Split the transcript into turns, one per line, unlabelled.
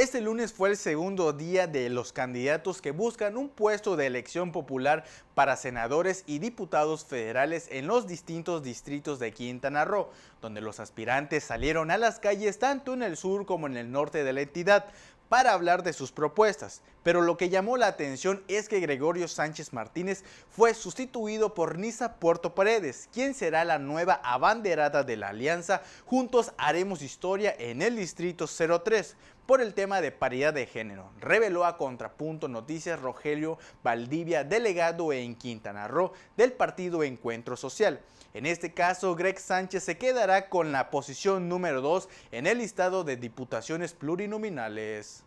Este lunes fue el segundo día de los candidatos que buscan un puesto de elección popular para senadores y diputados federales en los distintos distritos de Quintana Roo, donde los aspirantes salieron a las calles tanto en el sur como en el norte de la entidad para hablar de sus propuestas, pero lo que llamó la atención es que Gregorio Sánchez Martínez fue sustituido por Nisa Puerto Paredes, quien será la nueva abanderada de la alianza Juntos Haremos Historia en el Distrito 03, por el tema de paridad de género, reveló a Contrapunto Noticias Rogelio Valdivia, delegado en Quintana Roo del partido Encuentro Social. En este caso, Greg Sánchez se quedará con la posición número 2 en el listado de diputaciones plurinominales.